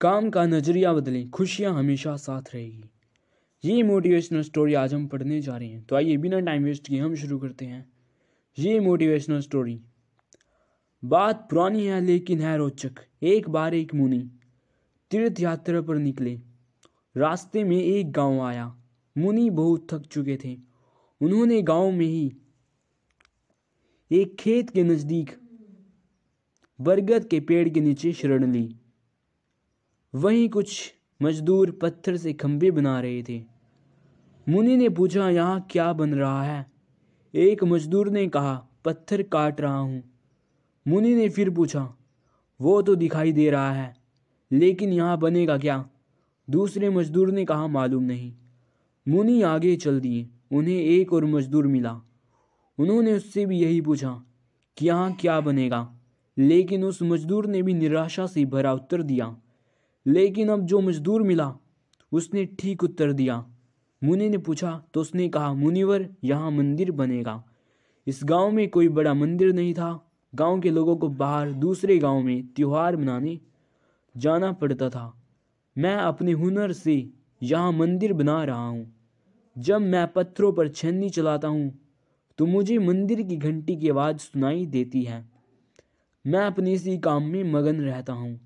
काम का नज़रिया बदलें खुशियाँ हमेशा साथ रहेगी ये मोटिवेशनल स्टोरी आज हम पढ़ने जा रहे हैं तो आइए बिना टाइम वेस्ट किए हम शुरू करते हैं ये मोटिवेशनल स्टोरी बात पुरानी है लेकिन है रोचक एक बार एक मुनि तीर्थ यात्रा पर निकले रास्ते में एक गांव आया मुनि बहुत थक चुके थे उन्होंने गांव में ही एक खेत के नज़दीक बरगद के पेड़ के नीचे शरण ली वहीं कुछ मजदूर पत्थर से खम्भे बना रहे थे मुनि ने पूछा यहाँ क्या बन रहा है एक मजदूर ने कहा पत्थर काट रहा हूँ मुनि ने फिर पूछा वो तो दिखाई दे रहा है लेकिन यहाँ बनेगा क्या दूसरे मजदूर ने कहा मालूम नहीं मुनि आगे चल दिए उन्हें एक और मजदूर मिला उन्होंने उससे भी यही पूछा कि यहाँ क्या बनेगा लेकिन उस मजदूर ने भी निराशा से भरा उत्तर दिया लेकिन अब जो मजदूर मिला उसने ठीक उत्तर दिया मुनि ने पूछा तो उसने कहा मुनिवर यहाँ मंदिर बनेगा इस गांव में कोई बड़ा मंदिर नहीं था गांव के लोगों को बाहर दूसरे गांव में त्यौहार मनाने जाना पड़ता था मैं अपने हुनर से यहाँ मंदिर बना रहा हूँ जब मैं पत्थरों पर छन्नी चलाता हूँ तो मुझे मंदिर की घंटी की आवाज़ सुनाई देती है मैं अपने इसी काम में मगन रहता हूँ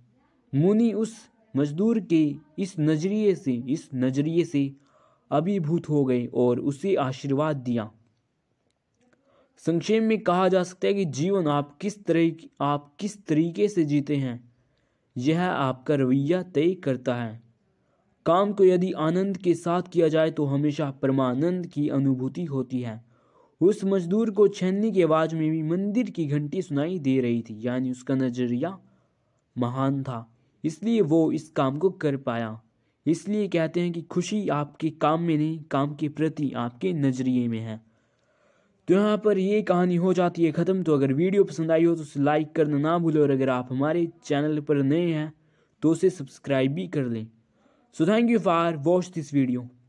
मुनि उस मजदूर के इस नज़रिए से इस नज़रिए से अभिभूत हो गए और उसे आशीर्वाद दिया संक्षेप में कहा जा सकता है कि जीवन आप किस तरह आप किस तरीके से जीते हैं यह आपका रवैया तय करता है काम को यदि आनंद के साथ किया जाए तो हमेशा परमानंद की अनुभूति होती है उस मजदूर को छेनने की आवाज़ में भी मंदिर की घंटी सुनाई दे रही थी यानी उसका नज़रिया महान था इसलिए वो इस काम को कर पाया इसलिए कहते हैं कि खुशी आपके काम में नहीं काम के प्रति आपके नज़रिए में है तो यहाँ पर ये कहानी हो जाती है ख़त्म तो अगर वीडियो पसंद आई हो तो उसे लाइक करना ना भूलें और अगर आप हमारे चैनल पर नए हैं तो उसे सब्सक्राइब भी कर लें so thank you for watch this video